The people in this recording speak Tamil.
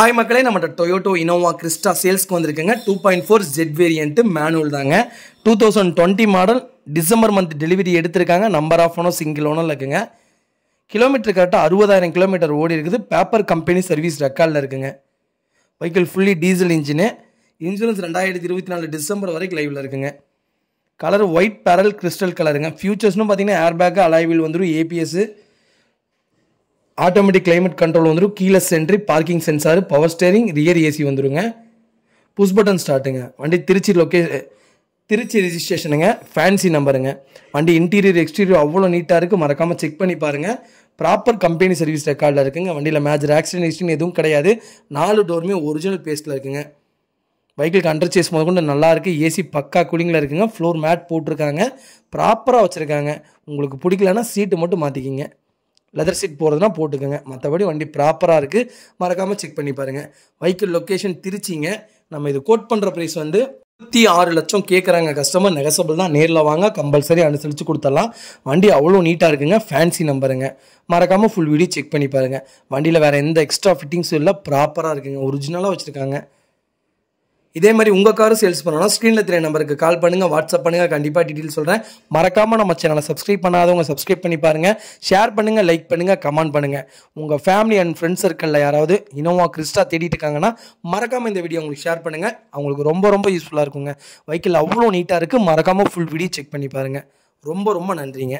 ஹாய் மக்களே நம்மகிட்ட டொயோட்டோ இனோவா கிறிஸ்டா சேல்ஸ்க்கு வந்திருக்குங்க two point four Z variant manual தாங்க two thousand twenty model December month delivery எடுத்திருக்காங்க number of owner single owner இருக்குங்க கிலோமீட்டர் கரெக்டாக அறுபதாயிரம் கிலோமீட்டர் ஓடி இருக்குது பேப்பர் கம்பெனி சர்வீஸ் ரெக்கார்டில் இருக்குங்க vehicle fully diesel engine insurance ரெண்டாயிரத்தி இருபத்தி நாலு டிசம்பர் வரைக்கும் லைவில் இருக்குங்க கலர் ஒயிட் பேரல் கிறிஸ்டல் கலருங்க ஃபியூச்சர்ஸ்னு பார்த்தீங்கன்னா ஏர் பேக்கு வந்துடும் ஏபிஎஸ்ஸு ஆட்டோமேட்டிக் கிளைமேட் கண்ட்ரோல் வந்துடும் கீழே சென்ட்ரி parking sensor power steering rear AC வந்துடுங்க புஷ் பட்டன் ஸ்டார்ட்டுங்க வண்டி திருச்சி லொக்கே திருச்சி ரிஜிஸ்ட்ரேஷனுங்க ஃபேன்சி நம்பருங்க வண்டி இன்டீரியர் எக்ஸ்டீரியர் அவ்வளோ நீட்டாக இருக்குது மறக்காமல் செக் பண்ணி பாருங்கள் ப்ராப்பர் கம்பெனி சர்வீஸ் ரெக்கார்டில் இருக்குங்க வண்டியில் மேஜர் ஆக்சிடென்ட் ஹிஸ்ட்ரி எதுவும் கிடையாது நாலு டோருமே ஒரிஜினல் பேஸ்ட்டில் இருக்குங்க வெஹிக்கிள் அண்டர் சேஸ் நல்லா நல்லாயிருக்கு ஏசி பக்கா கூலிங்கில் இருக்குங்க ஃப்ளோர் மேட் போட்டிருக்காங்க ப்ராப்பராக வச்சுருக்காங்க உங்களுக்கு பிடிக்கலன்னா சீட்டு மட்டும் மாற்றிக்கிங்க லெதர் சீட் போகிறதுனா போட்டுக்கோங்க மற்றபடி வண்டி ப்ராப்பராக இருக்குது மறக்காமல் செக் பண்ணி பாருங்கள் வெஹிக்கிள் லொக்கேஷன் திருச்சிங்க நம்ம இது கோட் பண்ணுற ப்ரைஸ் வந்து இருபத்தி ஆறு லட்சம் கேட்குறாங்க கஸ்டமர் நெகசபிள் தான் நேரில் வாங்க கம்பல்சரி அனுசரித்து கொடுத்துடலாம் வண்டி அவ்வளோ நீட்டாக இருக்குங்க ஃபேன்சி நம்பருங்க மறக்காமல் ஃபுல் வீடியோ செக் பண்ணி பாருங்கள் வண்டியில் வேறு எந்த எக்ஸ்ட்ரா ஃபிட்டிங்ஸும் இல்லை ப்ராப்பராக இருக்குங்க ஒரிஜினலாக வச்சுருக்காங்க இதே மாதிரி உங்கள் காரும் சேல்ஸ் பண்ணணும்னா ஸ்க்ரீனில் தெரிய நம்பருக்கு கால் பண்ணுங்கள் வாட்ஸ்அப் பண்ணுங்கள் கண்டிப்பாக டீட்டெயில் சொல்கிறேன் மறக்காமல் நம்ம சேனலை சப்ஸ்கிரைப் பண்ணாதவங்க சப்ஸ்கிரைப் பண்ணி பாருங்கள் ஷேர் பண்ணுங்கள் லைக் பண்ணுங்கள் கமெண்ட் பண்ணுங்கள் உங்கள் ஃபேமிலி அண்ட் ஃப்ரெண்ட்ஸ் சர்க்கிளில் யாராவது இனோவா கிறிஸ்டா தேடிட்டு இருக்காங்கன்னா மறக்காமல் இந்த வீடியோ உங்களுக்கு ஷேர் பண்ணுங்கள் அவங்களுக்கு ரொம்ப ரொம்ப யூஸ்ஃபுல்லாக இருக்குங்க வைக்கல் அவ்வளோ நீட்டாக இருக்குது மறக்காமல் ஃபுல் வீடியோ செக் பண்ணி பாருங்கள் ரொம்ப ரொம்ப நன்றிங்க